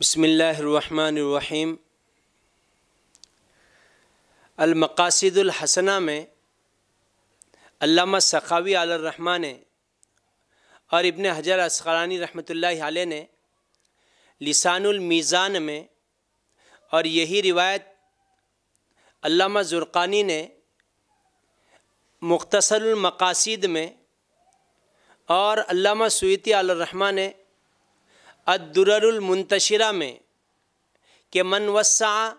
بسم اللہ الرحمن الرحیم المقاصد الحسنہ میں علامہ ثقاوی الرحمٰ نے اور ابن حجر اسقرانی رحمۃ اللہ علیہ نے لسان المیزان میں اور یہی روایت علامہ زرقانی نے مختصر المقاصد میں اور علامہ سویتی علرحمٰن نے الدرر المنتشرہ میں کہ من وسع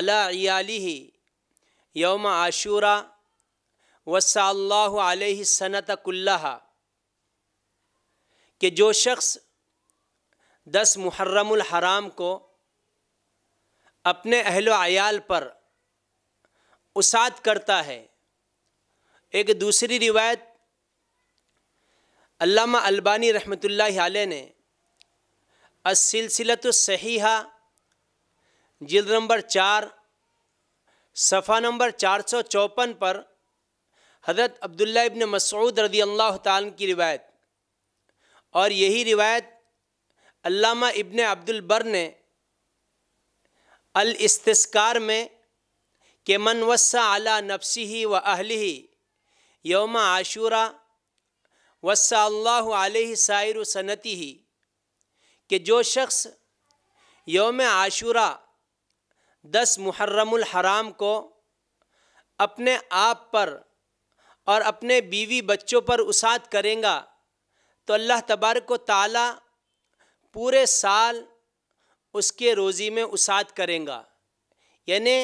عیالی ہی یوم عاشورہ وسع اللہ علیہ صنعت اللہ کہ جو شخص دس محرم الحرام کو اپنے اہل و عیال پر اسات کرتا ہے ایک دوسری روایت علامہ البانی رحمۃ اللہ علیہ نے السلسلت الصحیحہ صحیح جلد نمبر چار صفحہ نمبر چار سو چوپن پر حضرت عبداللہ ابن مسعود رضی اللہ تعالیٰ کی روایت اور یہی روایت علامہ ابن عبدالبر نے الاستسکار میں کہ من وسع اعلیٰ نفسی و اہل ہی یوم عاشورہ وسع اللہ علیہ سائر و صنعتی ہی کہ جو شخص یوم عاشورہ دس محرم الحرام کو اپنے آپ پر اور اپنے بیوی بچوں پر اسات کریں گا تو اللہ تبارک و تعالیٰ پورے سال اس کے روزی میں اسات کریں گا یعنی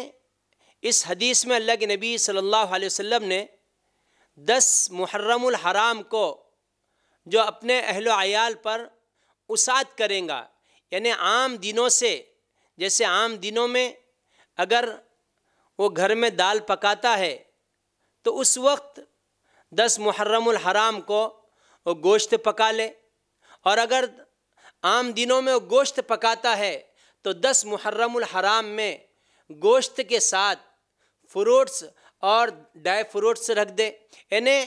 اس حدیث میں اللہ کے نبی صلی اللہ علیہ وسلم نے دس محرم الحرام کو جو اپنے اہل و عیال پر وسع کریں گا یعنی عام دنوں سے جیسے عام دنوں میں اگر وہ گھر میں دال پکاتا ہے تو اس وقت دس محرم الحرام کو وہ گوشت پکا لے اور اگر عام دنوں میں وہ گوشت پکاتا ہے تو دس محرم الحرام میں گوشت کے ساتھ فروٹس اور ڈائی فروٹس رکھ دے یعنی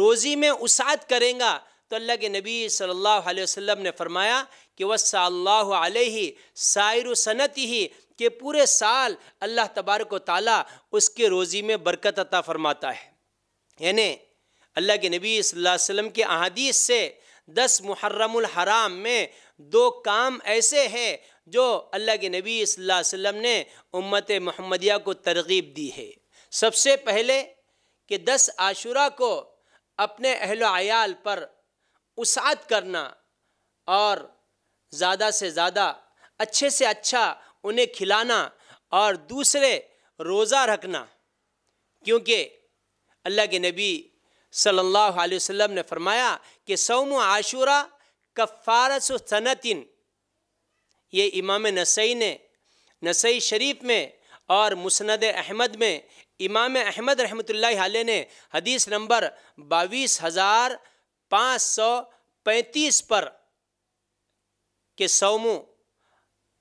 روزی میں وسعت کریں گا تو اللہ کے نبی صلی اللہ علیہ وسلم نے فرمایا کہ و اللہ علیہ سائر و صنعت ہی کہ پورے سال اللہ تبارک و تعالیٰ اس کے روزی میں برکت عطا فرماتا ہے یعنی اللہ کے نبی صلی اللہ علیہ وسلم کے احادیث سے دس محرم الحرام میں دو کام ایسے ہیں جو اللہ کے نبی صلی اللہ علیہ وسلم نے امت محمدیہ کو ترغیب دی ہے سب سے پہلے کہ دس عاشورہ کو اپنے اہل و عیال پر وسعت کرنا اور زیادہ سے زیادہ اچھے سے اچھا انہیں کھلانا اور دوسرے روزہ رکھنا کیونکہ اللہ کے نبی صلی اللہ علیہ وسلم نے فرمایا کہ سوم و عاشورہ کفارس و صنعتن یہ امام نسائی نے نسائی شریف میں اور مسند احمد میں امام احمد رحمۃ اللہ علیہ نے حدیث نمبر باویس ہزار پانچ سو پینتیس پر کہ سومو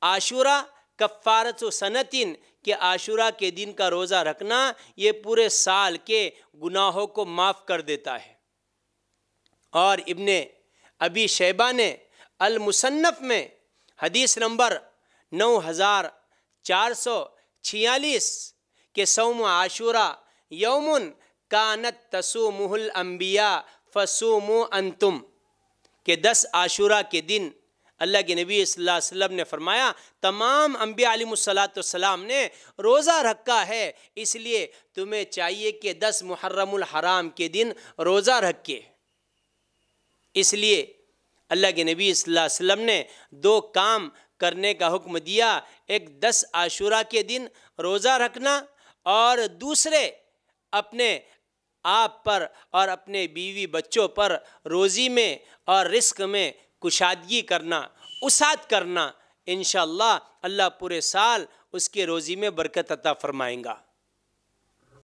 عاشورہ کفارت و سنتین کہ عاشورہ کے دن کا روزہ رکھنا یہ پورے سال کے گناہوں کو معاف کر دیتا ہے اور ابن ابی شہبہ نے المصنف میں حدیث نمبر نو ہزار چار سو چھیالیس کہ سوم عاشورہ یومن کانت تسو محل فسوم ان تم کے دس عاشورہ کے دن اللہ کے نبی صلی اللہ علیہ وسلم نے فرمایا تمام انبیاء علیہ الصلاۃ والسلام نے روزہ رکھا ہے اس لیے تمہیں چاہیے کہ دس محرم الحرام کے دن روزہ رکھے اس لیے اللہ کے نبی صلی اللہ علیہ وسلم نے دو کام کرنے کا حکم دیا ایک دس عاشورہ کے دن روزہ رکھنا اور دوسرے اپنے آپ پر اور اپنے بیوی بچوں پر روزی میں اور رزق میں کشادگی کرنا اسات کرنا انشاءاللہ اللہ پورے سال اس کے روزی میں برکت عطا فرمائیں گا